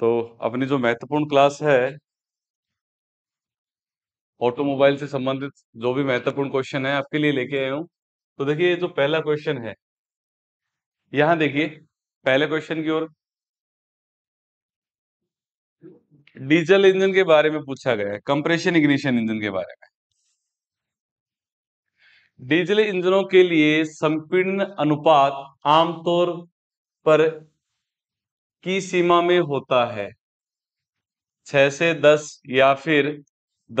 तो अपनी जो महत्वपूर्ण क्लास है ऑटोमोबाइल से संबंधित जो भी महत्वपूर्ण क्वेश्चन है आपके लिए लेके आया हूं तो देखिए जो पहला क्वेश्चन है यहां देखिए पहले क्वेश्चन की ओर डीजल इंजन के बारे में पूछा गया है कंप्रेशन इग्निशन इंजन के बारे में डीजल इंजनों के लिए संपीर्ण अनुपात आमतौर पर की सीमा में होता है छह से दस या फिर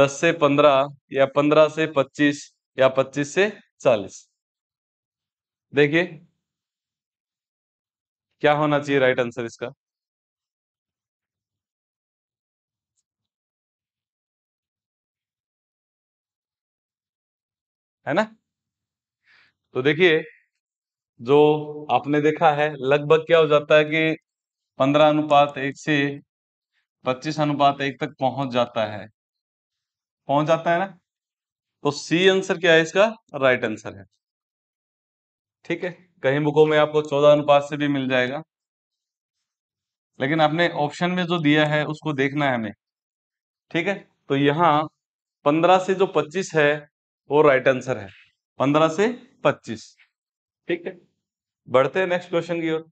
दस से पंद्रह या पंद्रह से पच्चीस या पच्चीस से चालीस देखिए क्या होना चाहिए राइट आंसर इसका है ना तो देखिए जो आपने देखा है लगभग क्या हो जाता है कि पंद्रह अनुपात एक से पच्चीस अनुपात एक तक पहुंच जाता है पहुंच जाता है ना तो सी आंसर क्या है इसका राइट आंसर है ठीक है कहीं बुकों में आपको चौदह अनुपात से भी मिल जाएगा लेकिन आपने ऑप्शन में जो दिया है उसको देखना है हमें ठीक है तो यहाँ पंद्रह से जो पच्चीस है वो राइट आंसर है पंद्रह से पच्चीस ठीक है बढ़ते हैं नेक्स्ट क्वेश्चन की ओर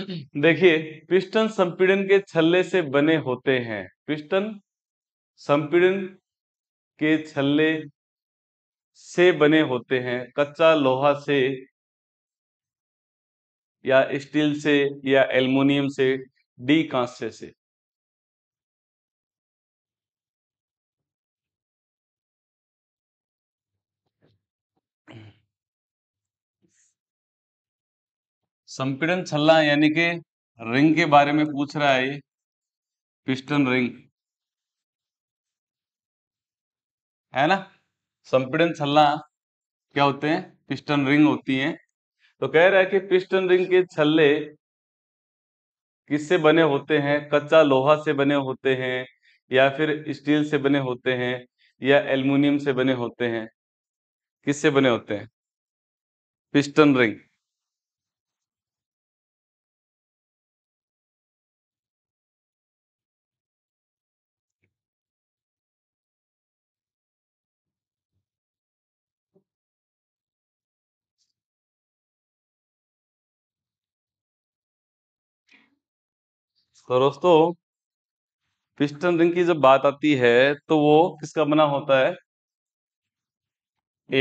देखिए पिस्टन संपीड़न के छल्ले से बने होते हैं पिस्टन संपीड़न के छल्ले से बने होते हैं कच्चा लोहा से या स्टील से या एल्युमिनियम से डी कांस्य से संपीड़न छल्ला यानी कि रिंग के बारे में पूछ रहा है पिस्टन रिंग है ना संपीड़न छल्ला क्या होते हैं पिस्टन रिंग होती है तो कह रहा है कि पिस्टन रिंग के छल्ले किससे बने होते हैं कच्चा लोहा से बने होते हैं या फिर स्टील से बने होते हैं या एल्यूमिनियम से बने होते हैं किससे बने होते हैं पिस्टन रिंग तो दोस्तों पिस्टन रिंग की जब बात आती है तो वो किसका बना होता है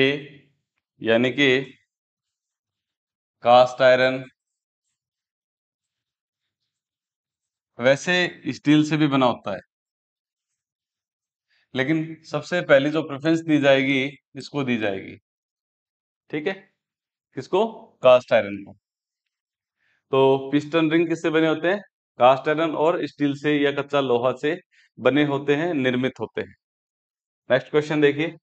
ए यानी कि कास्ट आयरन वैसे स्टील से भी बना होता है लेकिन सबसे पहली जो प्रेफरेंस दी जाएगी इसको दी जाएगी ठीक है किसको कास्ट आयरन को तो पिस्टन रिंग किससे बने होते हैं कास्ट आयरन और स्टील से या कच्चा लोहा से बने होते हैं निर्मित होते हैं नेक्स्ट क्वेश्चन देखिए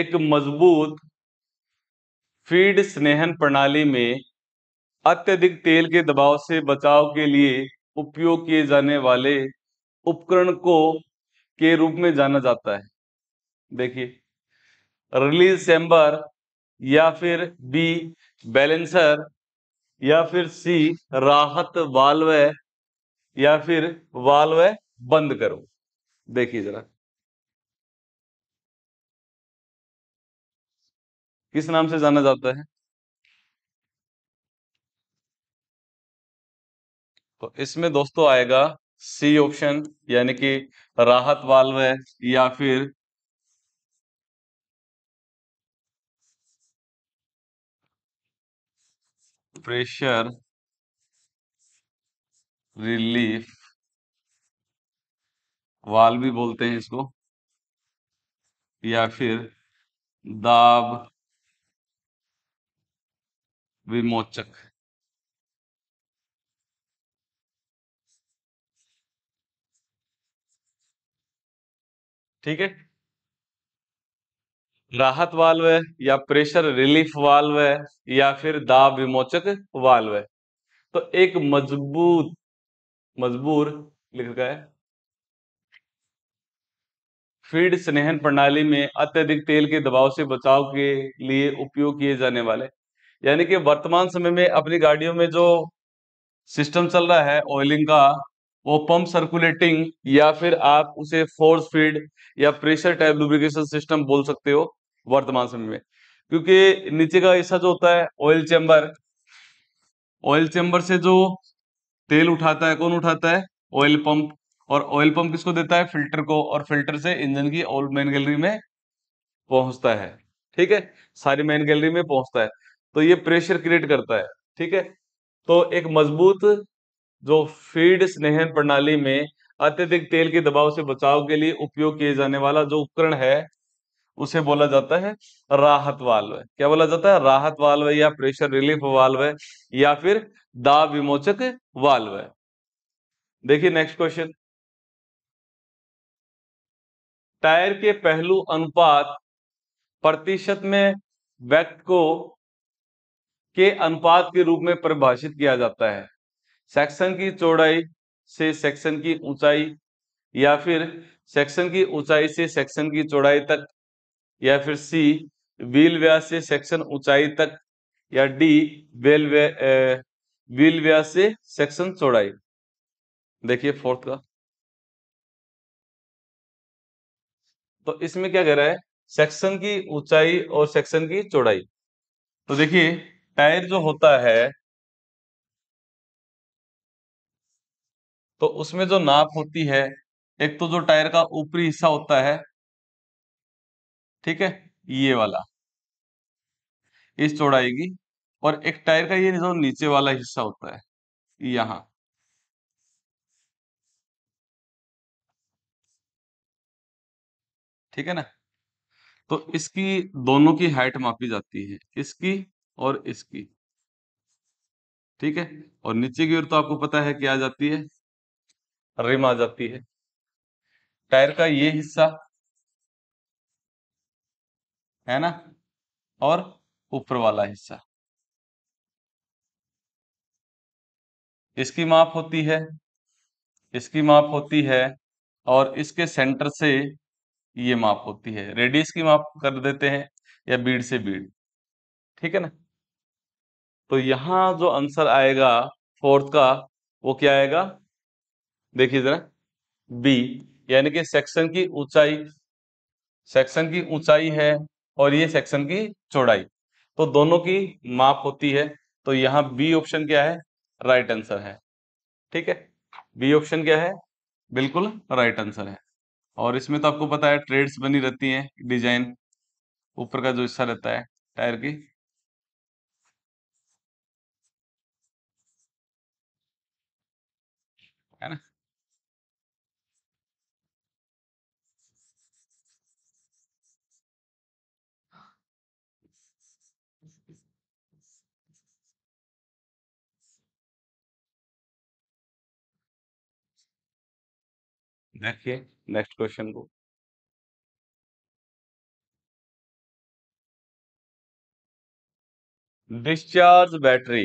एक मजबूत फीड स्नेहन प्रणाली में अत्यधिक तेल के दबाव से बचाव के लिए उपयोग किए जाने वाले उपकरण को के रूप में जाना जाता है देखिए रिलीज चैम्बर या फिर बी बैलेंसर या फिर सी राहत वाल्व या फिर वाल्व बंद करो देखिए जरा किस नाम से जाना जाता है तो इसमें दोस्तों आएगा सी ऑप्शन यानी कि राहत वाल्व या फिर प्रेशर रिलीफ वाल भी बोलते हैं इसको या फिर दाब विमोचक ठीक है राहत वाल्व है या प्रेशर रिलीफ वाल्व है या फिर दाब विमोचक वाल्व है तो एक मजबूत मजबूर लिख गए है फीड स्नेहन प्रणाली में अत्यधिक तेल के दबाव से बचाव के लिए उपयोग किए जाने वाले यानी कि वर्तमान समय में अपनी गाड़ियों में जो सिस्टम चल रहा है ऑयलिंग का वो पंप सर्कुलेटिंग या फिर आप उसे फोर्स फीड या प्रेशर टाइप लुब्रिकेशन सिस्टम बोल सकते हो वर्तमान समय में क्योंकि नीचे का हिस्सा जो होता है ऑयल चैम्बर ऑयल चैम्बर से जो तेल उठाता है कौन उठाता है ऑयल पंप और ऑयल पंप किसको देता है फिल्टर को और फिल्टर से इंजन की ऑल मेन गैलरी में पहुंचता है ठीक है सारी मेन गैलरी में पहुंचता है तो ये प्रेशर क्रिएट करता है ठीक है तो एक मजबूत जो फीड स्नेहन प्रणाली में अत्यधिक तेल के दबाव से बचाव के लिए उपयोग किए जाने वाला जो उपकरण है उसे बोला जाता है राहत वाल्व क्या बोला जाता है राहत वाल्व या प्रेशर रिलीफ वाल्व या फिर दा विमोचक वाल्व देखिए नेक्स्ट क्वेश्चन टायर के पहलू अनुपात प्रतिशत में व्यक्त को के अनुपात के रूप में परिभाषित किया जाता है सेक्शन की चौड़ाई से सेक्शन की ऊंचाई या फिर सेक्शन की ऊंचाई से सेक्शन की चौड़ाई तक या फिर सी व्हील व्यास से सेक्शन ऊंचाई तक या डी बेल व्हील व्यास से सेक्शन चौड़ाई देखिए फोर्थ का तो इसमें क्या कह रहा है सेक्शन की ऊंचाई और सेक्शन की चौड़ाई तो देखिए टायर जो होता है तो उसमें जो नाप होती है एक तो जो टायर का ऊपरी हिस्सा होता है ठीक है ये वाला इस चौड़ाई की और एक टायर का ये जो नीचे वाला हिस्सा होता है यहां ठीक है ना तो इसकी दोनों की हाइट मापी जाती है इसकी और इसकी ठीक है और नीचे की ओर तो आपको पता है क्या आ जाती है रिम आ जाती है टायर का ये हिस्सा है ना और ऊपर वाला हिस्सा इसकी माप होती है इसकी माप होती है और इसके सेंटर से ये माप होती है रेडियस की माप कर देते हैं या बीड से बीड ठीक है ना तो यहां जो आंसर आएगा फोर्थ का वो क्या आएगा देखिए जरा बी यानी कि सेक्शन की ऊंचाई सेक्शन की ऊंचाई है और ये सेक्शन की चौड़ाई तो दोनों की माप होती है तो यहाँ बी ऑप्शन क्या है राइट right आंसर है ठीक है बी ऑप्शन क्या है बिल्कुल राइट right आंसर है और इसमें तो आपको पता है ट्रेड्स बनी रहती हैं डिजाइन ऊपर का जो हिस्सा रहता है टायर की देखिए नेक्स्ट क्वेश्चन को डिस्चार्ज बैटरी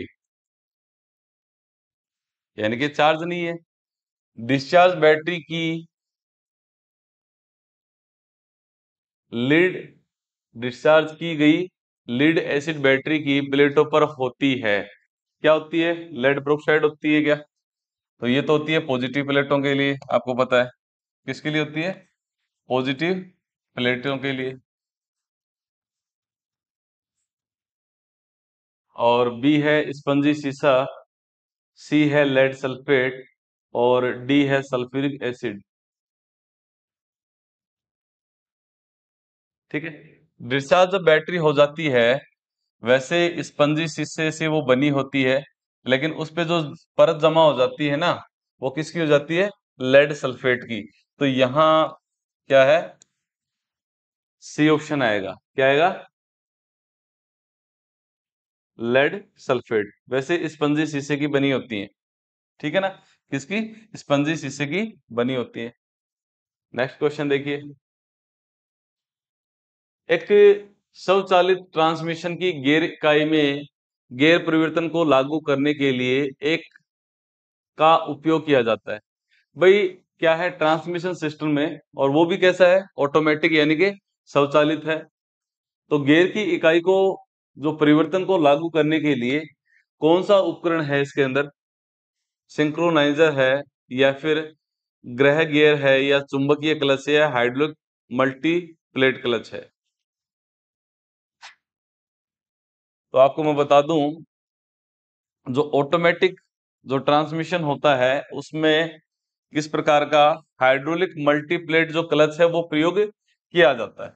यानी कि चार्ज नहीं है डिस्चार्ज बैटरी की लीड डिस्चार्ज की गई लीड एसिड बैटरी की प्लेटों पर होती है क्या होती है लेड प्रोक्साइड होती है क्या तो ये तो होती है पॉजिटिव प्लेटों के लिए आपको पता है किसके लिए होती है पॉजिटिव प्लेटों के लिए और बी है स्पंजी सीसा सी है लेड सल्फेट और डी है सल्फ्यूरिक एसिड ठीक है डिस्चार्ज जब बैटरी हो जाती है वैसे स्पंजी शीशे से वो बनी होती है लेकिन उस पर जो परत जमा हो जाती है ना वो किसकी हो जाती है लेड सल्फेट की तो यहां क्या है सी ऑप्शन आएगा क्या आएगा लेड सल्फेट वैसे स्पंजी शीशे की बनी होती है ठीक है ना किसकी स्पंजी शीशे की बनी होती है नेक्स्ट क्वेश्चन देखिए एक स्वचालित ट्रांसमिशन की गेर इकाई में गेर परिवर्तन को लागू करने के लिए एक का उपयोग किया जाता है भाई क्या है ट्रांसमिशन सिस्टम में और वो भी कैसा है ऑटोमेटिक यानी कि स्वचालित है तो गेयर की इकाई को जो परिवर्तन को लागू करने के लिए कौन सा उपकरण है इसके अंदर सिंक्रोनाइजर है या फिर ग्रह गियर है या चुंबकीय क्लच है या हाइड्रोलिक मल्टी प्लेट क्लच है तो आपको मैं बता दूं जो ऑटोमेटिक जो ट्रांसमिशन होता है उसमें इस प्रकार का हाइड्रोलिक मल्टीप्लेट जो क्लच है वो प्रयोग किया जाता है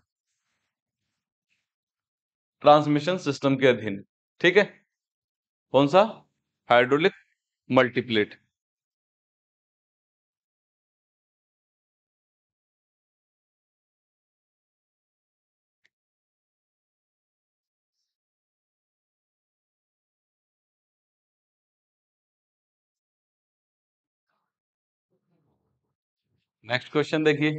ट्रांसमिशन सिस्टम के अधीन ठीक है कौन सा हाइड्रोलिक मल्टीप्लेट नेक्स्ट क्वेश्चन देखिए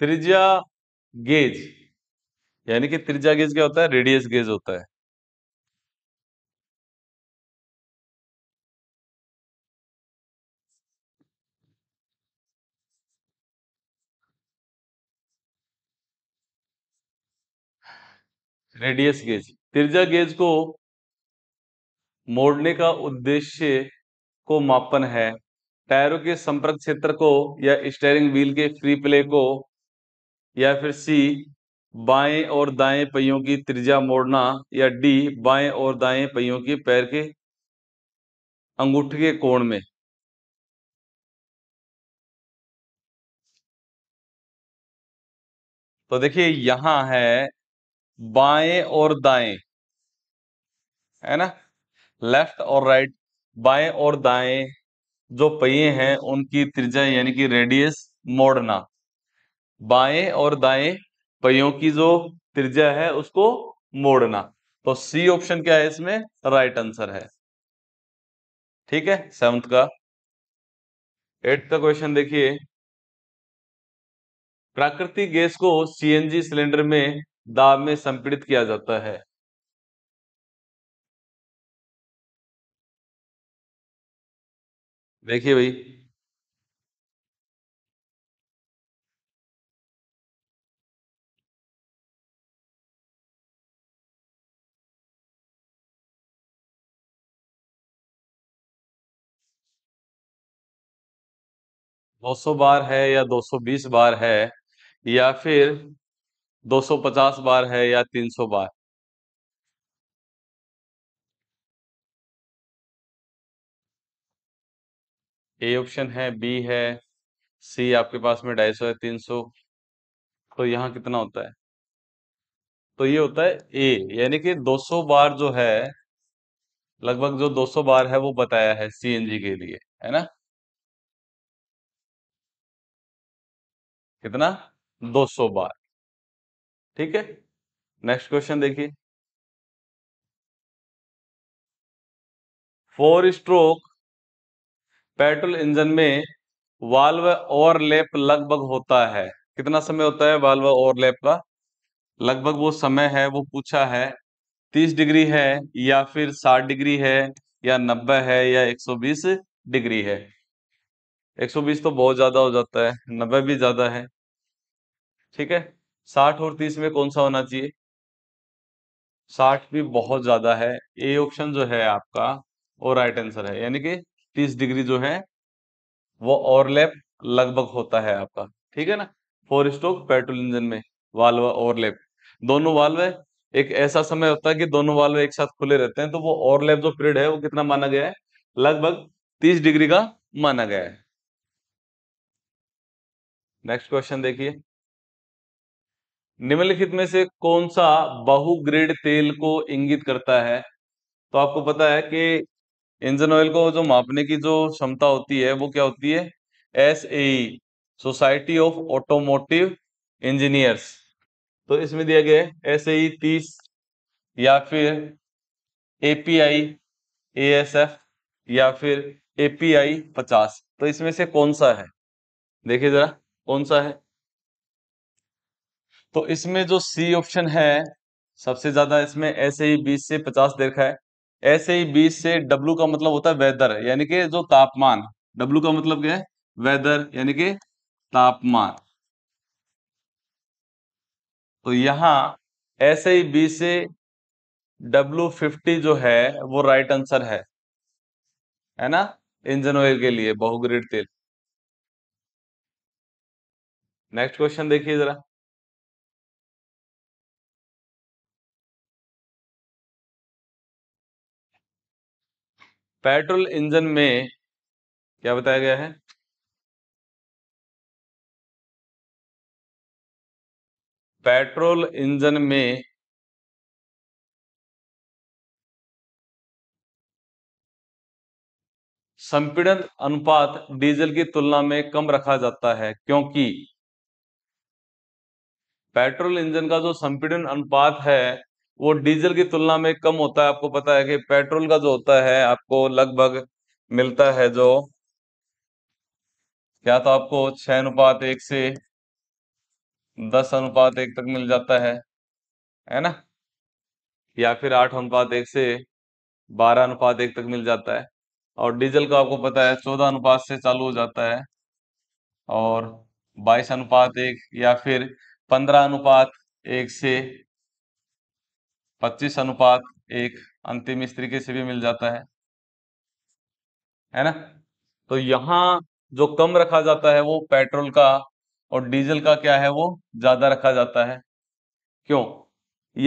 त्रिज्या गेज यानी कि त्रिज्या गेज क्या होता है रेडियस गेज होता है रेडियस गेज त्रिज्या गेज को मोड़ने का उद्देश्य को मापन है टायरों के संपर्क क्षेत्र को या स्टेयरिंग व्हील के फ्री प्ले को या फिर सी बाएं और दाएं पहियों की त्रिज्या मोड़ना या डी बाएं और दाएं पहियों के पैर के अंगूठे के कोण में तो देखिए यहां है बाएं और दाएं है ना लेफ्ट और राइट बाएं और दाएं जो पहिए हैं उनकी त्रिज्या यानी कि रेडियस मोड़ना बाएं और दाएं पहियों की जो त्रिज्या है उसको मोड़ना तो सी ऑप्शन क्या है इसमें राइट आंसर है ठीक है सेवंथ का एट्थ का क्वेश्चन देखिए प्राकृतिक गैस को सीएनजी सिलेंडर में दाब में संपीड़ित किया जाता है देखिए भाई दो सौ बार है या दो सौ बीस बार है या फिर दो सौ पचास बार है या तीन सौ बार ए ऑप्शन है बी है सी आपके पास में ढाई सौ है तीन सौ तो यहाँ कितना होता है तो ये होता है ए यानी कि 200 बार जो है लगभग जो 200 बार है वो बताया है जी के लिए है ना कितना 200 बार ठीक है नेक्स्ट क्वेश्चन देखिए फोर स्ट्रोक पेट्रोल इंजन में वाल्व ओवरलैप लगभग होता है कितना समय होता है वाल्व ओवरलैप का लगभग वो समय है वो पूछा है तीस डिग्री है या फिर साठ डिग्री है या नब्बे है या एक सौ बीस डिग्री है एक सौ बीस तो बहुत ज्यादा हो जाता है नब्बे भी ज्यादा है ठीक है साठ और तीस में कौन सा होना चाहिए साठ भी बहुत ज्यादा है ए ऑप्शन जो है आपका वो राइट आंसर है यानी कि तीस डिग्री जो है वो ओवरलैप लगभग होता है आपका ठीक है ना फोर स्ट्रोक पेट्रोल इंजन में वाल्व ओवरलैप दोनों वाल्व एक ऐसा समय होता है कि दोनों वाल्व एक साथ खुले रहते हैं तो वो ओवरलैप जो पीरियड है वो कितना माना गया है लगभग तीस डिग्री का माना गया है नेक्स्ट क्वेश्चन देखिए निम्नलिखित में से कौन सा बहुग्रेड तेल को इंगित करता है तो आपको पता है कि इंजन ऑयल को जो मापने की जो क्षमता होती है वो क्या होती है S A society of automotive engineers तो इसमें दिया गया है एस ए e तीस या फिर A P I A S F या फिर ए पी आई पचास तो इसमें से कौन सा है देखिए जरा कौन सा है तो इसमें जो सी ऑप्शन है सबसे ज्यादा इसमें एस ए e बीस से पचास देखा है ऐसे ही बीच से W का मतलब होता है वेदर यानी कि जो तापमान W का मतलब क्या है वेदर यानी कि तापमान तो यहां ऐसे ही बी से W50 फिफ्टी जो है वो राइट आंसर है है ना इंजन ऑयल के लिए बहुग्रेड तेल नेक्स्ट क्वेश्चन देखिए जरा पेट्रोल इंजन में क्या बताया गया है पेट्रोल इंजन में संपीड़न अनुपात डीजल की तुलना में कम रखा जाता है क्योंकि पेट्रोल इंजन का जो संपीड़न अनुपात है वो डीजल की तुलना में कम होता है आपको पता है कि पेट्रोल का जो होता है आपको लगभग मिलता है जो क्या तो आपको छह अनुपात एक से दस अनुपात एक तक मिल जाता है है ना या फिर आठ अनुपात एक से बारह अनुपात एक तक मिल जाता है और डीजल का आपको पता है चौदह अनुपात से चालू हो जाता है और बाईस अनुपात एक या फिर पंद्रह अनुपात एक से पच्चीस अनुपात एक अंतिम इस तरीके से भी मिल जाता है है ना तो यहाँ जो कम रखा जाता है वो पेट्रोल का और डीजल का क्या है वो ज्यादा रखा जाता है क्यों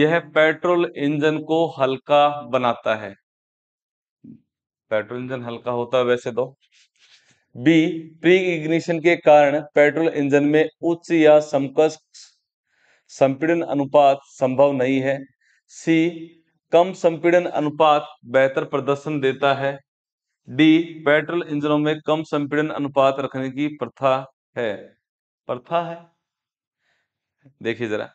यह पेट्रोल इंजन को हल्का बनाता है पेट्रोल इंजन हल्का होता है वैसे तो बी प्री इग्निशन के कारण पेट्रोल इंजन में उच्च या समकक्ष संपीड़न अनुपात संभव नहीं है सी कम संपीड़न अनुपात बेहतर प्रदर्शन देता है डी पेट्रोल इंजनों में कम संपीड़न अनुपात रखने की प्रथा है प्रथा है देखिए जरा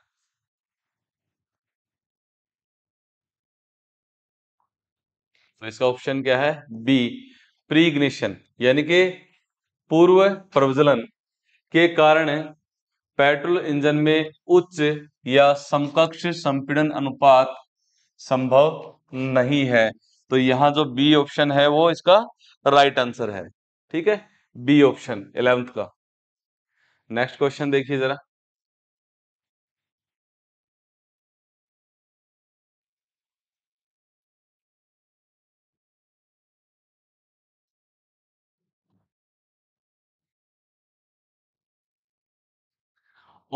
तो इसका ऑप्शन क्या है बी प्रीग्निशन यानी कि पूर्व प्रवजलन के कारण पेट्रोल इंजन में उच्च या समकक्ष संपीड़न अनुपात संभव नहीं है तो यहां जो बी ऑप्शन है वो इसका राइट आंसर है ठीक है बी ऑप्शन इलेवंथ का नेक्स्ट क्वेश्चन देखिए जरा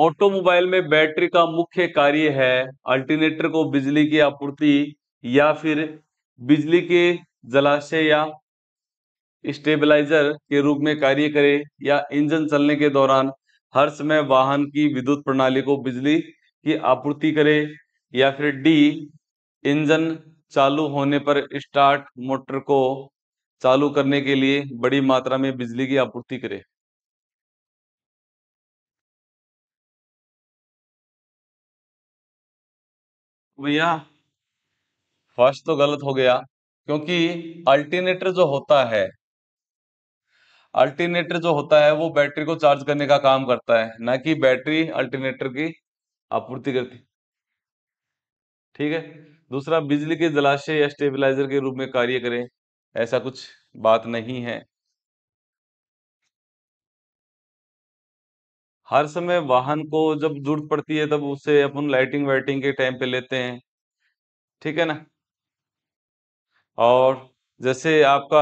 ऑटोमोबाइल में बैटरी का मुख्य कार्य है अल्टरनेटर को बिजली की आपूर्ति या फिर बिजली के जलाशय या स्टेबलाइजर के रूप में कार्य करे या इंजन चलने के दौरान हर समय वाहन की विद्युत प्रणाली को बिजली की आपूर्ति करे या फिर डी इंजन चालू होने पर स्टार्ट मोटर को चालू करने के लिए बड़ी मात्रा में बिजली की आपूर्ति करे भैया फर्स्ट तो गलत हो गया क्योंकि अल्टीनेटर जो होता है अल्टीनेटर जो होता है वो बैटरी को चार्ज करने का काम करता है ना कि बैटरी अल्टीनेटर की आपूर्ति करती ठीक है दूसरा बिजली के जलाशय या स्टेबिलाईजर के रूप में कार्य करें ऐसा कुछ बात नहीं है हर समय वाहन को जब जरूरत पड़ती है तब उसे अपन लाइटिंग वाइटिंग के टाइम पे लेते हैं ठीक है ना और जैसे आपका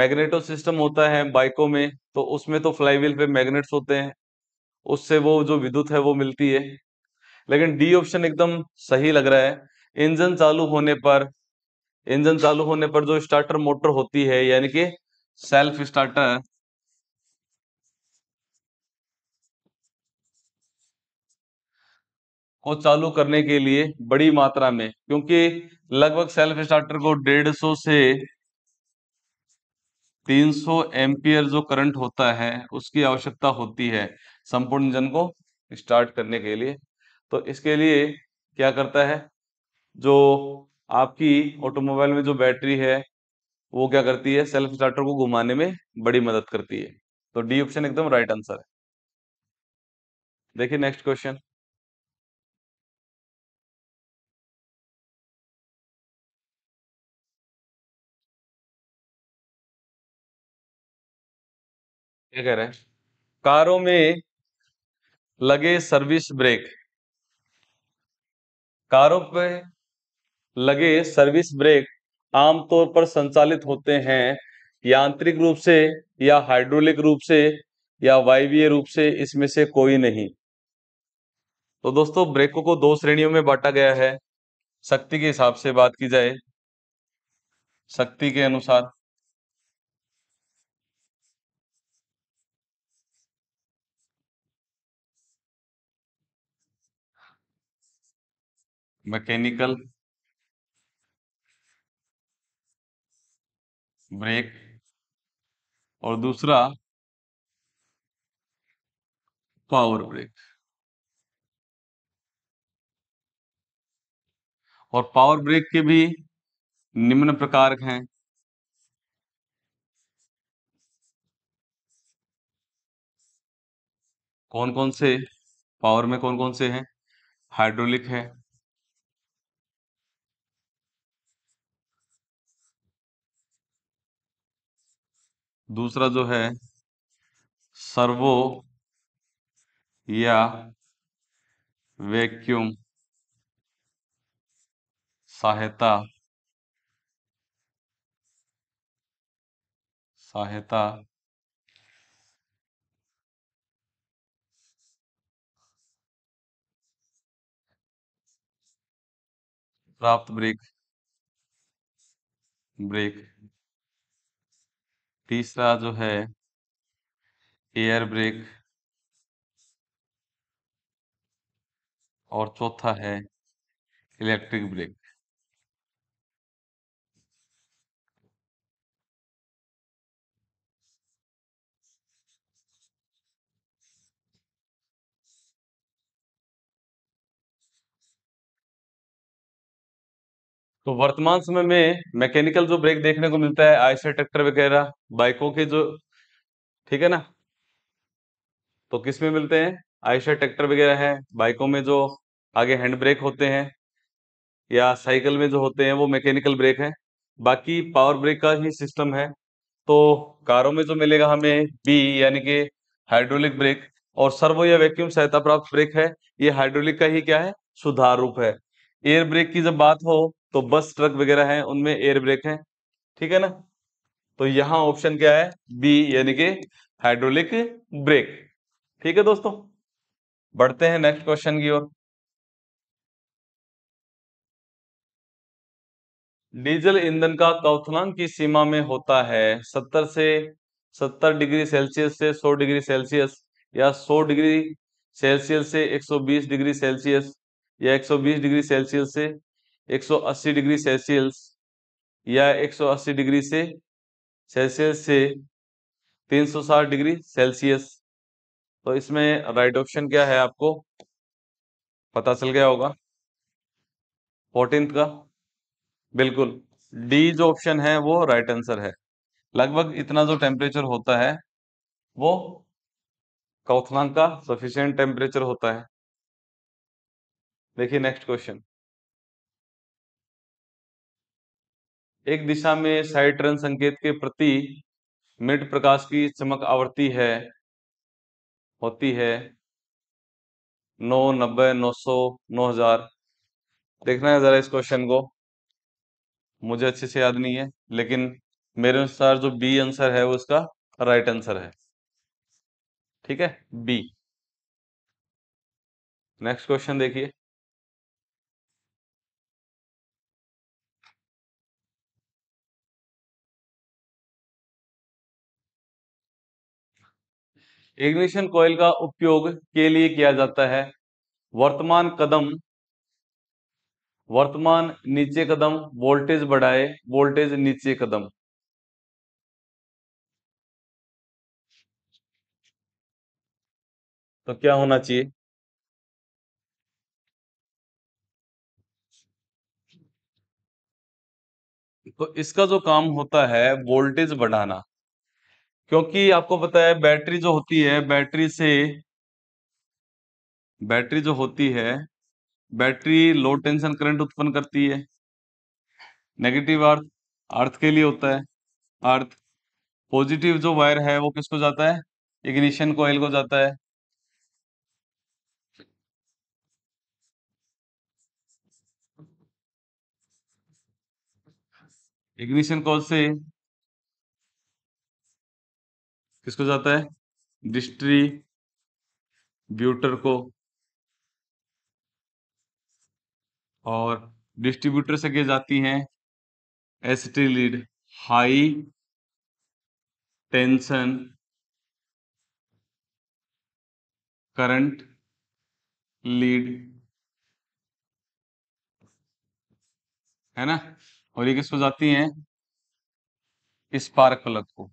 मैग्नेटो सिस्टम होता है बाइकों में तो उसमें तो फ्लाईव्हील पे मैग्नेट्स होते हैं उससे वो जो विद्युत है वो मिलती है लेकिन डी ऑप्शन एकदम सही लग रहा है इंजन चालू होने पर इंजन चालू होने पर जो स्टार्टर मोटर होती है यानी कि सेल्फ स्टार्टर को चालू करने के लिए बड़ी मात्रा में क्योंकि लगभग सेल्फ स्टार्टर को 150 से 300 एम्पियर जो करंट होता है उसकी आवश्यकता होती है संपूर्ण इंजन को स्टार्ट करने के लिए तो इसके लिए क्या करता है जो आपकी ऑटोमोबाइल में जो बैटरी है वो क्या करती है सेल्फ स्टार्टर को घुमाने में बड़ी मदद करती है तो डी ऑप्शन एकदम राइट आंसर है देखिए नेक्स्ट क्वेश्चन क्या कह रहे हैं कारों में लगे सर्विस ब्रेक कारों पे लगे सर्विस ब्रेक आमतौर पर संचालित होते हैं यांत्रिक रूप से या हाइड्रोलिक रूप से या वायवीय रूप से इसमें से कोई नहीं तो दोस्तों ब्रेकों को दो श्रेणियों में बांटा गया है शक्ति के हिसाब से बात की जाए शक्ति के अनुसार मैकेनिकल ब्रेक और दूसरा पावर ब्रेक और पावर ब्रेक के भी निम्न प्रकार हैं कौन कौन से पावर में कौन कौन से हैं हाइड्रोलिक है दूसरा जो है सर्वो या वैक्यूम सहायता सहायता प्राप्त ब्रेक ब्रेक तीसरा जो है एयर ब्रेक और चौथा है इलेक्ट्रिक ब्रेक तो वर्तमान समय में मैकेनिकल जो ब्रेक देखने को मिलता है आयसर ट्रैक्टर वगैरह बाइकों के जो ठीक है ना तो किस में मिलते हैं आयसर ट्रैक्टर वगैरह है बाइकों में जो आगे हैंड ब्रेक होते हैं या साइकिल में जो होते हैं वो मैकेनिकल ब्रेक है बाकी पावर ब्रेक का ही सिस्टम है तो कारों में जो मिलेगा हमें बी यानी कि हाइड्रोलिक ब्रेक और सर्वो या वैक्यूम सहायता प्राप्त ब्रेक है ये हाइड्रोलिक का ही क्या है सुधार रूप है एयर ब्रेक की जब बात हो तो बस ट्रक वगैरह है उनमें एयर ब्रेक है ठीक है ना तो यहां ऑप्शन क्या है बी यानी कि हाइड्रोलिक ब्रेक ठीक है दोस्तों बढ़ते हैं नेक्स्ट क्वेश्चन की ओर डीजल ईंधन का क्वथनांक की सीमा में होता है सत्तर से सत्तर डिग्री सेल्सियस से सौ डिग्री सेल्सियस या सौ डिग्री सेल्सियस से एक सौ बीस डिग्री सेल्सियस या एक सौ बीस डिग्री सेल्सियस से 180 डिग्री सेल्सियस या 180 डिग्री से सेल्सियस से 360 डिग्री सेल्सियस तो इसमें राइट ऑप्शन क्या है आपको पता चल गया होगा फोर्टीन का बिल्कुल डी जो ऑप्शन है वो राइट right आंसर है लगभग इतना जो टेम्परेचर होता है वो कौथलांग का सफिशियंट टेम्परेचर होता है देखिए नेक्स्ट क्वेश्चन एक दिशा में साइड संकेत के प्रति मिट प्रकाश की चमक आवृत्ति है होती है नौ नब्बे नौ सौ नौ हजार देखना है जरा इस क्वेश्चन को मुझे अच्छे से याद नहीं है लेकिन मेरे अनुसार जो बी आंसर है वो इसका राइट आंसर है ठीक है बी नेक्स्ट क्वेश्चन देखिए इग्निशन कोयल का उपयोग के लिए किया जाता है वर्तमान कदम वर्तमान नीचे कदम वोल्टेज बढ़ाए वोल्टेज नीचे कदम तो क्या होना चाहिए तो इसका जो काम होता है वोल्टेज बढ़ाना क्योंकि आपको पता है बैटरी जो होती है बैटरी से बैटरी जो होती है बैटरी लो टेंशन करंट उत्पन्न करती है नेगेटिव अर्थ अर्थ के लिए होता है अर्थ पॉजिटिव जो वायर है वो किसको जाता है इग्निशन कोयल को जाता है इग्निशन कॉल से किसको जाता है डिस्ट्रीब्यूटर को और डिस्ट्रीब्यूटर से क्या जाती है एसिटी lead high tension current lead है ना और ये किसको जाती है स्पार्क प्लग को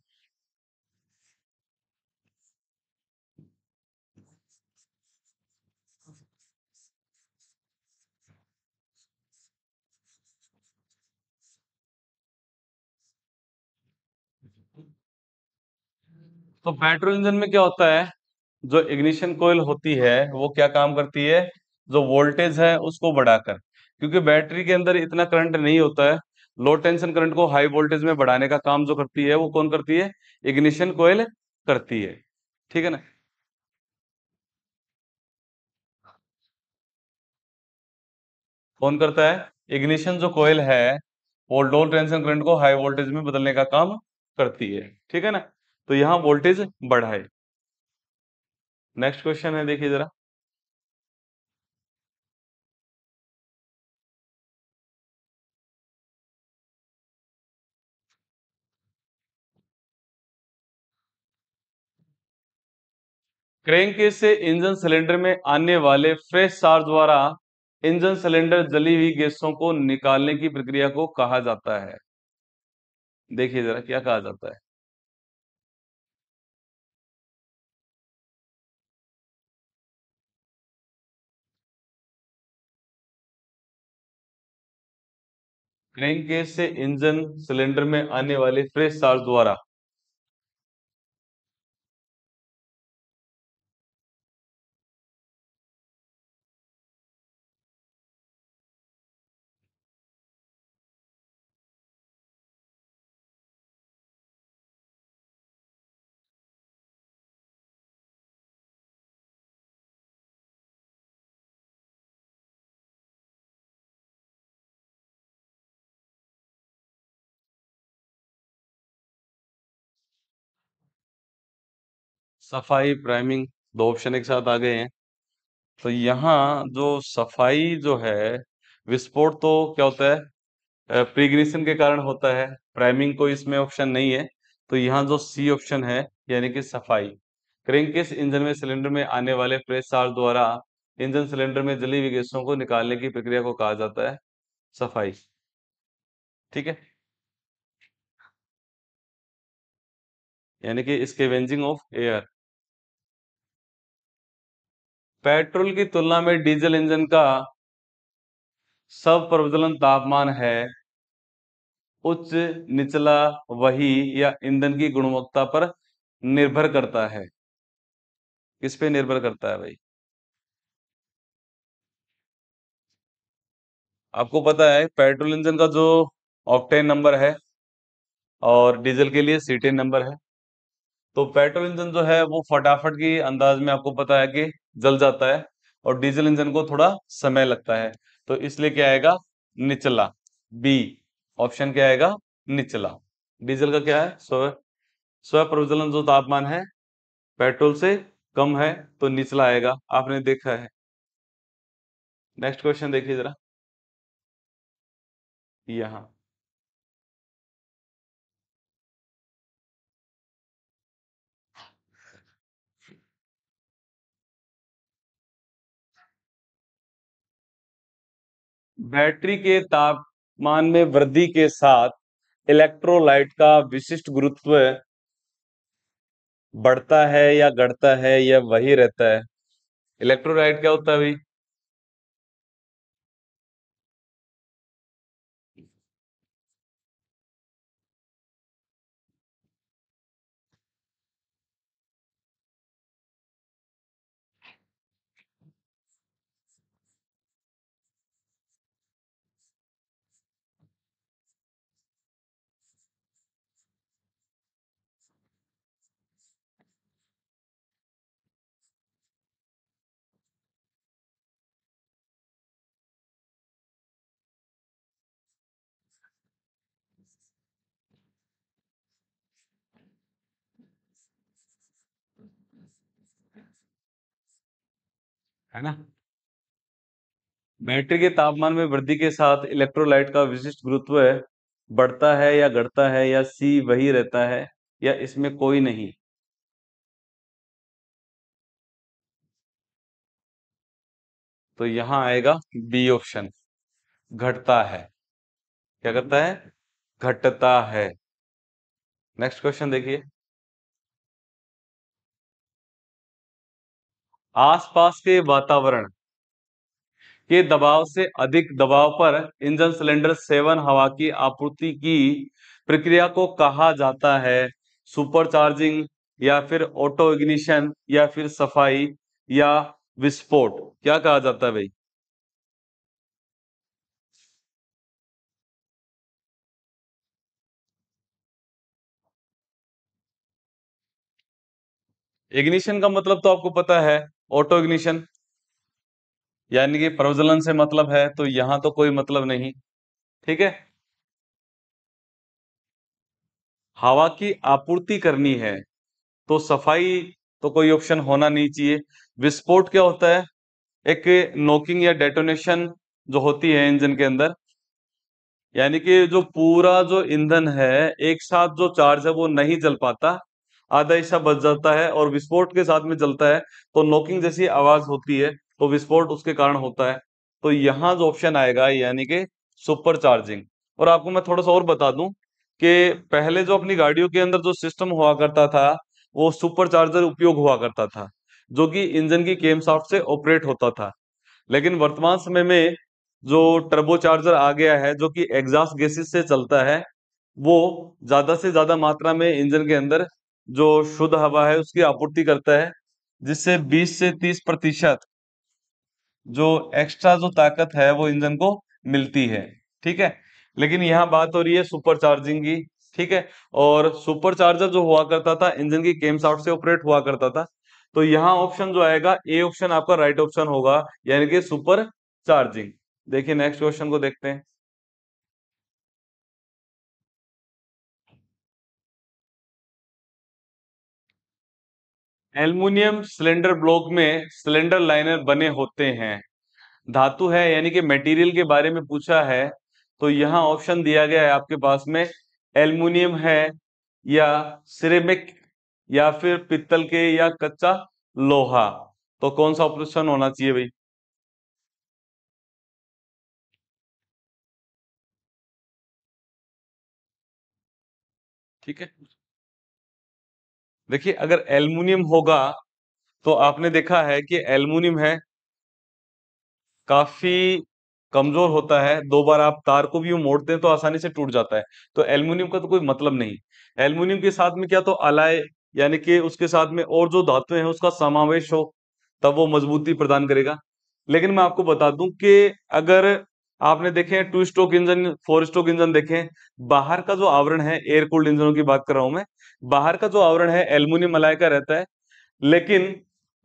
तो पेट्रोल इंजन में क्या होता है जो इग्निशन कोयल होती है वो क्या काम करती है जो वोल्टेज है उसको बढ़ाकर क्योंकि बैटरी के अंदर इतना करंट नहीं होता है लो टेंशन करंट को हाई वोल्टेज में बढ़ाने का काम जो करती है वो कौन करती है इग्निशन कोयल करती है ठीक है ना कौन करता है इग्निशन जो कोयल है वो लो टेंशन करंट को हाई वोल्टेज में बदलने का काम करती है ठीक है ना तो यहां वोल्टेज बढ़ा है नेक्स्ट क्वेश्चन है देखिए जरा क्रैंकेस से इंजन सिलेंडर में आने वाले फ्रेश सार द्वारा इंजन सिलेंडर जली हुई गैसों को निकालने की प्रक्रिया को कहा जाता है देखिए जरा क्या कहा जाता है क्रैंक से इंजन सिलेंडर में आने वाले फ्रेश चार्ज द्वारा सफाई प्राइमिंग दो ऑप्शन एक साथ आ गए हैं तो यहाँ जो सफाई जो है विस्फोट तो क्या होता है प्रीग्रेशन के कारण होता है प्राइमिंग कोई इसमें ऑप्शन नहीं है तो यहाँ जो सी ऑप्शन है यानी कि सफाई क्रेंकिस इंजन में सिलेंडर में आने वाले प्रेसार द्वारा इंजन सिलेंडर में जली हुई गैसों को निकालने की प्रक्रिया को कहा जाता है सफाई ठीक है यानी कि स्केवेंजिंग ऑफ एयर पेट्रोल की तुलना में डीजल इंजन का सब प्रवजलन तापमान है उच्च निचला वही या ईंधन की गुणवत्ता पर निर्भर करता है किस पे निर्भर करता है भाई आपको पता है पेट्रोल इंजन का जो ऑक्टेन नंबर है और डीजल के लिए सीटेन नंबर है तो पेट्रोल इंजन जो है वो फटाफट की अंदाज में आपको पता है कि जल जाता है और डीजल इंजन को थोड़ा समय लगता है तो इसलिए क्या आएगा निचला बी ऑप्शन क्या आएगा निचला डीजल का क्या है स्व स्व प्रज्वलन जो तापमान है पेट्रोल से कम है तो निचला आएगा आपने देखा है नेक्स्ट क्वेश्चन देखिए जरा यहां बैटरी के तापमान में वृद्धि के साथ इलेक्ट्रोलाइट का विशिष्ट गुरुत्व बढ़ता है या घटता है या वही रहता है इलेक्ट्रोलाइट क्या होता है भाई है ना बैटरी के तापमान में वृद्धि के साथ इलेक्ट्रोलाइट का विशिष्ट गुरुत्व बढ़ता है या घटता है या सी वही रहता है या इसमें कोई नहीं तो यहां आएगा बी ऑप्शन घटता है क्या करता है घटता है नेक्स्ट क्वेश्चन देखिए आसपास के वातावरण के दबाव से अधिक दबाव पर इंजन सिलेंडर सेवन हवा की आपूर्ति की प्रक्रिया को कहा जाता है सुपर चार्जिंग या फिर ऑटो इग्निशन या फिर सफाई या विस्फोट क्या कहा जाता है भाई इग्निशन का मतलब तो आपको पता है ऑटो इग्निशन यानी कि प्रवजलन से मतलब है तो यहां तो कोई मतलब नहीं ठीक है हवा की आपूर्ति करनी है तो सफाई तो कोई ऑप्शन होना नहीं चाहिए विस्फोट क्या होता है एक नोकिंग या डेटोनेशन जो होती है इंजन के अंदर यानी कि जो पूरा जो ईंधन है एक साथ जो चार्ज है वो नहीं जल पाता आधा हिस्सा बच जाता है और विस्फोट के साथ में चलता है तो नोकिंग जैसी आवाज होती है तो विस्फोट उसके कारण होता है तो यहाँ जो ऑप्शन आएगा यानी कि सुपर चार्जिंग और आपको मैं थोड़ा सा और बता दूं कि पहले जो अपनी गाड़ियों के अंदर जो सिस्टम हुआ करता था वो सुपर चार्जर उपयोग हुआ करता था जो कि इंजन की केम साफ से ऑपरेट होता था लेकिन वर्तमान समय में जो टर्बो चार्जर आ गया है जो कि एग्जॉस्ट गैसेस से चलता है वो ज्यादा से ज्यादा मात्रा में इंजन के अंदर जो शुद्ध हवा है उसकी आपूर्ति करता है जिससे 20 से 30 प्रतिशत जो एक्स्ट्रा जो ताकत है वो इंजन को मिलती है ठीक है लेकिन यहाँ बात हो रही है सुपर चार्जिंग की ठीक है और सुपर चार्जर जो हुआ करता था इंजन की केम्स आउट से ऑपरेट हुआ करता था तो यहाँ ऑप्शन जो आएगा ए ऑप्शन आपका राइट ऑप्शन होगा यानी कि सुपर चार्जिंग देखिए नेक्स्ट क्वेश्चन को देखते हैं एल्युमिनियम सिलेंडर ब्लॉक में सिलेंडर लाइनर बने होते हैं धातु है यानी कि मटेरियल के बारे में पूछा है तो यहाँ ऑप्शन दिया गया है आपके पास में एल्युमिनियम है या सिरेमिक या फिर पित्तल के या कच्चा लोहा तो कौन सा ऑप्शन होना चाहिए भाई ठीक है देखिए अगर एल्युमिनियम होगा तो आपने देखा है कि एल्युमिनियम है काफी कमजोर होता है दो बार आप तार को भी मोड़ते हैं तो आसानी से टूट जाता है तो एल्युमिनियम का तो कोई मतलब नहीं एल्युमिनियम के साथ में क्या तो अलाय यानी कि उसके साथ में और जो धातु है उसका समावेश हो तब वो मजबूती प्रदान करेगा लेकिन मैं आपको बता दूं कि अगर आपने देखे two stroke engine four stroke engine देखे बाहर का जो आवरण है एयर कूल्ड इंजनों की बात कर रहा हूं मैं बाहर का जो आवरण है एल्यूमिनियम मलाई का रहता है लेकिन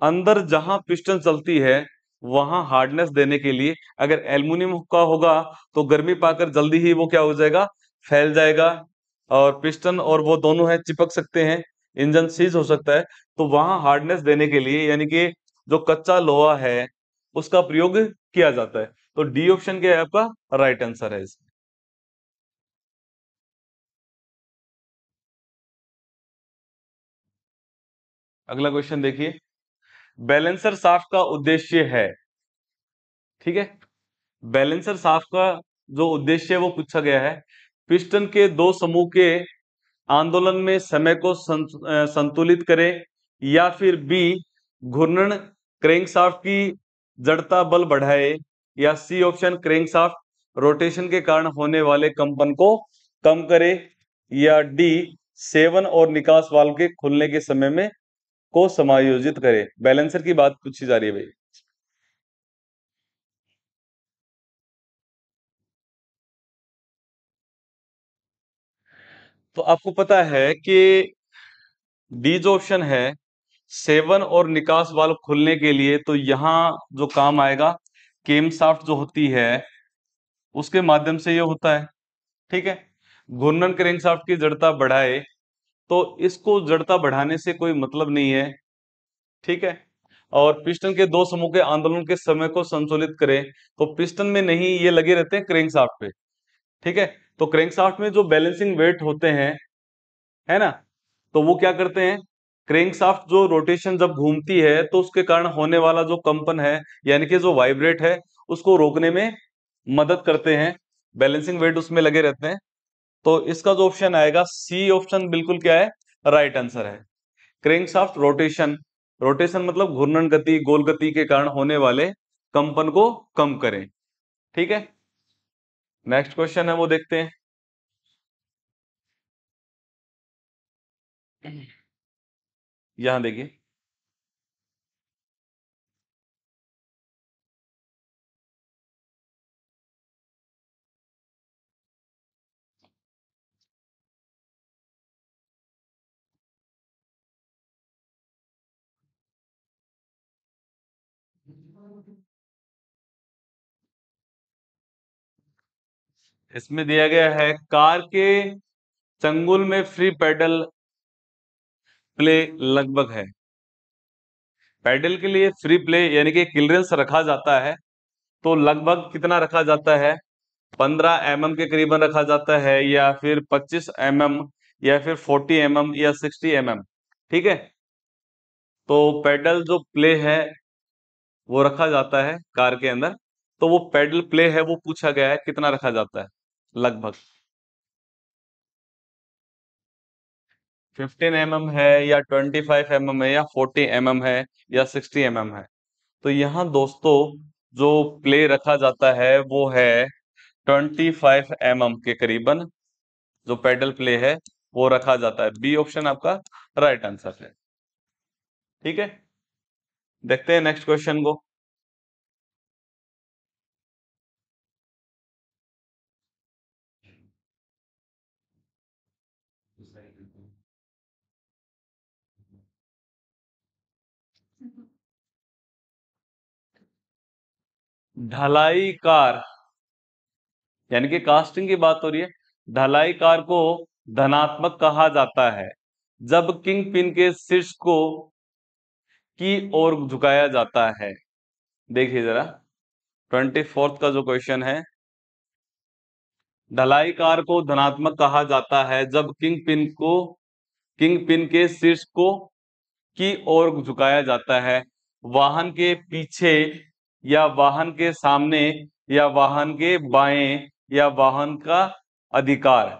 अंदर जहां पिस्टन चलती है वहां हार्डनेस देने के लिए अगर एल्यूमिनियम का होगा तो गर्मी पाकर जल्दी ही वो क्या हो जाएगा फैल जाएगा और पिस्टन और वो दोनों है चिपक सकते हैं इंजन सीज हो सकता है तो वहां हार्डनेस देने के लिए यानी कि जो कच्चा लोहा है उसका प्रयोग किया जाता है तो डी ऑप्शन क्या है आपका राइट आंसर है इसमें अगला क्वेश्चन देखिए बैलेंसर साफ का उद्देश्य है ठीक है बैलेंसर साफ का जो उद्देश्य है वो पूछा गया है पिस्टन के दो समूह के आंदोलन में समय को संतुलित करें या फिर बी घूर्णन क्रेंकशाफ्ट की जड़ता बल बढ़ाए या सी ऑप्शन साफ रोटेशन के कारण होने वाले कंपन को कम करे या डी सेवन और निकास वाल्व के खुलने के समय में को समायोजित करें बैलेंसर की बात पूछी जा रही है भाई तो आपको पता है कि डी जो ऑप्शन है सेवन और निकास वाल खोलने के लिए तो यहां जो काम आएगा केमसाफ्ट जो होती है उसके माध्यम से ये होता है ठीक है घूर्णन साफ्ट की जड़ता बढ़ाए तो इसको जड़ता बढ़ाने से कोई मतलब नहीं है ठीक है और पिस्टन के दो समूह के आंदोलन के समय को संतुलित करें तो पिस्टन में नहीं ये लगे रहते हैं क्रेंक साफ्ट पे ठीक है तो क्रेंक साफ्ट में जो बैलेंसिंग वेट होते हैं है ना तो वो क्या करते हैं क्रेंक साफ्ट जो रोटेशन जब घूमती है तो उसके कारण होने वाला जो कंपन है यानी कि जो वाइब्रेट है उसको रोकने में मदद करते हैं बैलेंसिंग वेट उसमें लगे रहते हैं तो इसका जो ऑप्शन आएगा सी ऑप्शन बिल्कुल क्या है राइट right आंसर है साफ्ट रोटेशन रोटेशन मतलब घूर्णन गति गोल गति के कारण होने वाले कंपन को कम करें ठीक है नेक्स्ट क्वेश्चन है वो देखते हैं यहां देखिए इसमें दिया गया है कार के चंगुल में फ्री पैडल प्ले लगभग है पैडल के लिए फ्री प्ले यानी कि क्लियरेंस रखा जाता है तो लगभग कितना रखा जाता है 15 एम mm के करीबन रखा जाता है या फिर 25 एम mm, या फिर 40 एम mm, या 60 एम mm, ठीक है तो पैडल जो प्ले है वो रखा जाता है कार के अंदर तो वो पैडल प्ले है वो पूछा गया है कितना रखा जाता है लगभग 15 एम mm है या 25 फाइव mm है या 40 एम mm है या 60 एम mm है तो यहाँ दोस्तों जो प्ले रखा जाता है वो है 25 फाइव mm के करीबन जो पेडल प्ले है वो रखा जाता है बी ऑप्शन आपका राइट आंसर है ठीक है देखते हैं नेक्स्ट क्वेश्चन को ढलाई कार यानी कि कास्टिंग की बात हो रही है ढलाई कार को धनात्मक कहा जाता है जब किंग पिन के शीर्ष को की ओर झुकाया जाता है देखिए जरा ट्वेंटी फोर्थ का जो क्वेश्चन है ढलाई कार को धनात्मक कहा जाता है जब किंग पिन को किंग पिन के शीर्ष को की ओर झुकाया जाता है वाहन के पीछे या वाहन के सामने या वाहन के बाएं या वाहन का अधिकार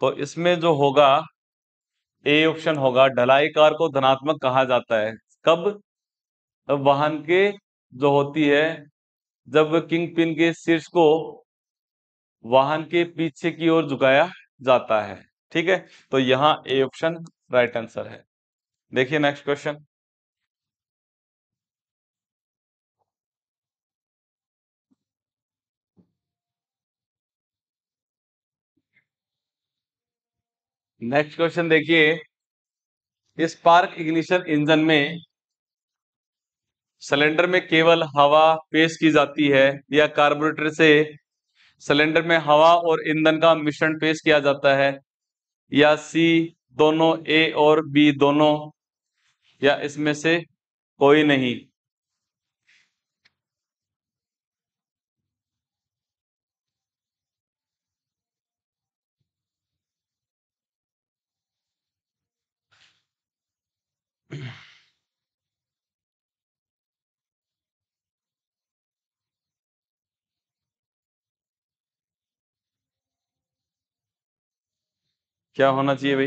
तो इसमें जो होगा ए ऑप्शन होगा ढलाई कार को धनात्मक कहा जाता है कब वाहन के जो होती है जब किंग पिन के शीर्ष को वाहन के पीछे की ओर झुकाया जाता है ठीक है तो यहां ए ऑप्शन राइट आंसर है देखिए नेक्स्ट क्वेश्चन नेक्स्ट क्वेश्चन देखिए इस पार्क इग्निशन इंजन में सिलेंडर में केवल हवा पेश की जाती है या कार्बोरेटर से सिलेंडर में हवा और ईंधन का मिश्रण पेश किया जाता है या सी दोनों ए और बी दोनों या इसमें से कोई नहीं Yeah. क्या होना चाहिए भाई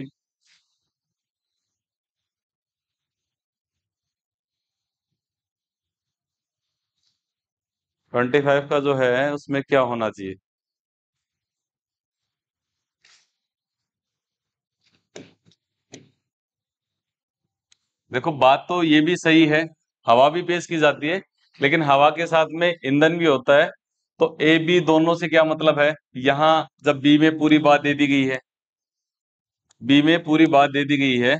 ट्वेंटी फाइव का जो है उसमें क्या होना चाहिए देखो बात तो ये भी सही है हवा भी पेश की जाती है लेकिन हवा के साथ में ईंधन भी होता है तो ए बी दोनों से क्या मतलब है यहां जब बी में पूरी बात दे दी गई है बी में पूरी बात दे दी गई है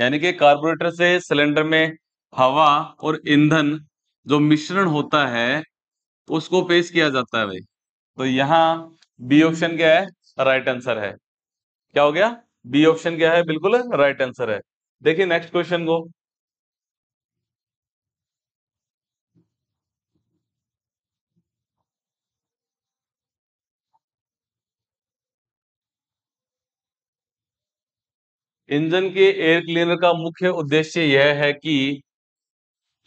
यानी कि कार्बोरेटर से सिलेंडर में हवा और ईंधन जो मिश्रण होता है उसको पेश किया जाता है भाई तो यहाँ बी ऑप्शन क्या है राइट right आंसर है क्या हो गया बी ऑप्शन क्या है बिल्कुल राइट right आंसर है देखिए नेक्स्ट क्वेश्चन को इंजन के एयर क्लीनर का मुख्य उद्देश्य यह है कि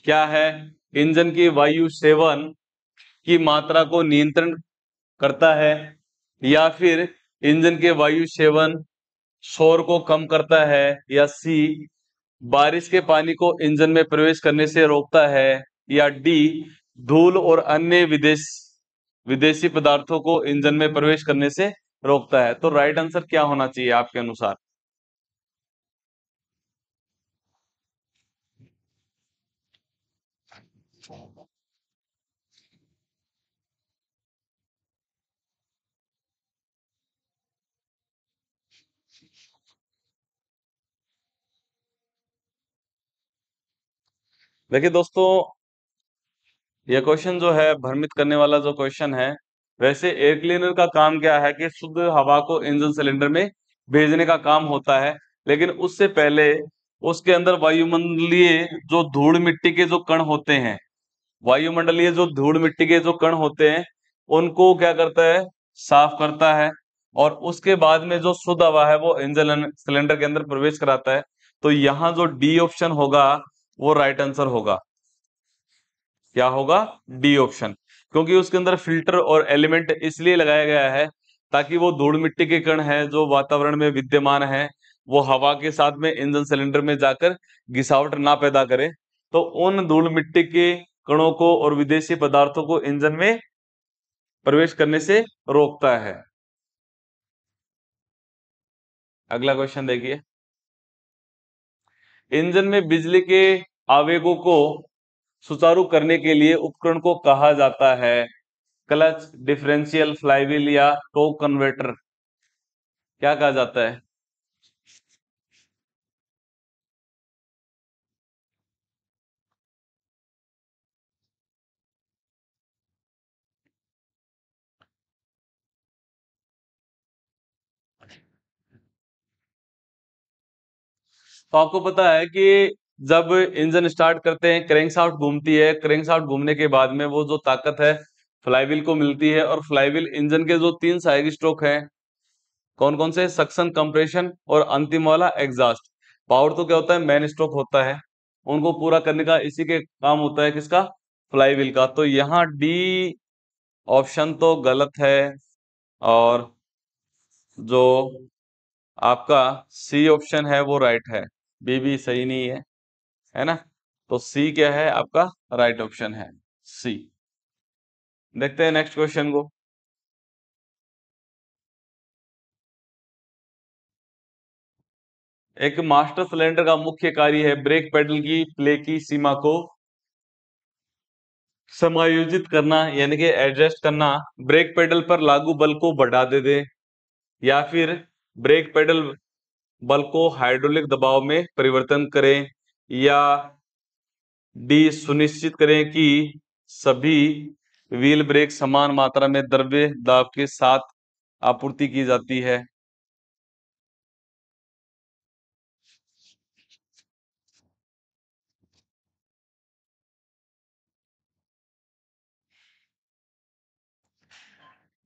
क्या है इंजन की वायु सेवन की मात्रा को नियंत्रण करता है या फिर इंजन के वायु सेवन शोर को कम करता है या सी बारिश के पानी को इंजन में प्रवेश करने से रोकता है या डी धूल और अन्य विदेश विदेशी पदार्थों को इंजन में प्रवेश करने से रोकता है तो राइट आंसर क्या होना चाहिए आपके अनुसार देखिए दोस्तों यह क्वेश्चन जो है भ्रमित करने वाला जो क्वेश्चन है वैसे एयर क्लीनर का काम क्या है कि शुद्ध हवा को इंजन सिलेंडर में भेजने का काम होता है लेकिन उससे पहले उसके अंदर वायुमंडलीय जो धूल मिट्टी के जो कण होते हैं वायुमंडलीय जो धूल मिट्टी के जो कण होते हैं उनको क्या करता है साफ करता है और उसके बाद में जो शुद्ध हवा है वो इंजन सिलेंडर के अंदर प्रवेश कराता है तो यहाँ जो डी ऑप्शन होगा वो राइट आंसर होगा क्या होगा डी ऑप्शन क्योंकि उसके अंदर फिल्टर और एलिमेंट इसलिए लगाया गया है ताकि वो धूल मिट्टी के कण है जो वातावरण में विद्यमान है वो हवा के साथ में इंजन सिलेंडर में जाकर घिसावट ना पैदा करे तो उन धूल मिट्टी के कणों को और विदेशी पदार्थों को इंजन में प्रवेश करने से रोकता है अगला क्वेश्चन देखिए इंजन में बिजली के आवेगों को सुचारू करने के लिए उपकरण को कहा जाता है क्लच डिफरेंशियल फ्लाईव्हील या टोक कन्वर्टर क्या कहा जाता है तो आपको पता है कि जब इंजन स्टार्ट करते हैं आउट घूमती है आउट घूमने के बाद में वो जो ताकत है फ्लाईविल को मिलती है और फ्लाईविल इंजन के जो तीन साइड स्ट्रोक है कौन कौन से सक्सन कंप्रेशन और अंतिम वाला एग्जास्ट पावर तो क्या होता है मैन स्ट्रोक होता है उनको पूरा करने का इसी के काम होता है किसका फ्लाईविल का तो यहाँ डी ऑप्शन तो गलत है और जो आपका सी ऑप्शन है वो राइट है बी भी सही नहीं है है ना तो सी क्या है आपका राइट ऑप्शन है सी देखते हैं नेक्स्ट क्वेश्चन को एक मास्टर सिलेंडर का मुख्य कार्य है ब्रेक पेडल की प्ले की सीमा को समायोजित करना यानी कि एडजस्ट करना ब्रेक पेडल पर लागू बल को बढ़ा दे दे या फिर ब्रेक पेडल बल को हाइड्रोलिक दबाव में परिवर्तन करें या डी सुनिश्चित करें कि सभी व्हील ब्रेक समान मात्रा में द्रव्य दाब के साथ आपूर्ति की जाती है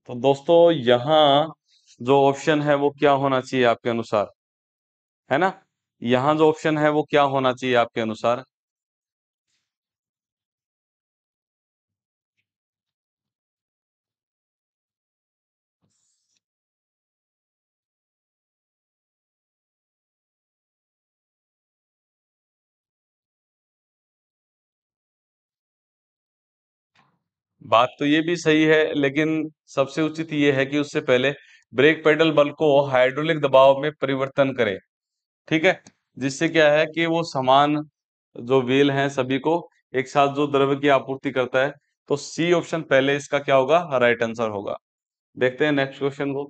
तो दोस्तों यहां जो ऑप्शन है वो क्या होना चाहिए आपके अनुसार है ना यहां जो ऑप्शन है वो क्या होना चाहिए आपके अनुसार बात तो ये भी सही है लेकिन सबसे उचित ये है कि उससे पहले ब्रेक पेडल बल को हाइड्रोलिक दबाव में परिवर्तन करें ठीक है जिससे क्या है कि वो समान जो वेल है सभी को एक साथ जो द्रव्य की आपूर्ति करता है तो सी ऑप्शन पहले इसका क्या होगा राइट आंसर होगा देखते हैं नेक्स्ट क्वेश्चन को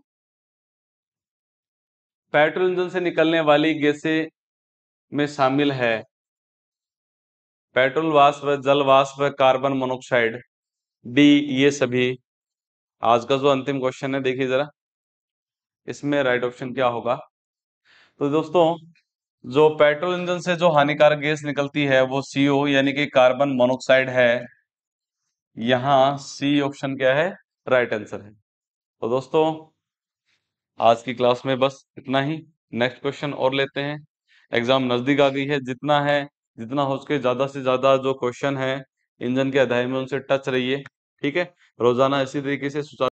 पेट्रोल इंजन से निकलने वाली गैसे में शामिल है पेट्रोल वाष्प जल वाष्प कार्बन मोनोक्साइड डी ये सभी आज का जो अंतिम क्वेश्चन है देखिए जरा इसमें राइट ऑप्शन क्या होगा तो दोस्तों जो पेट्रोल इंजन से जो हानिकारक गैस निकलती है वो सीओ यानी कि कार्बन मोनोक्साइड है यहां सी ऑप्शन क्या है राइट आंसर है तो दोस्तों आज की क्लास में बस इतना ही नेक्स्ट क्वेश्चन और लेते हैं एग्जाम नजदीक आ गई है जितना है जितना हो सके ज्यादा से ज्यादा जो क्वेश्चन है इंजन के अध्याय में उनसे टच रहिए ठीक है रोजाना इसी तरीके से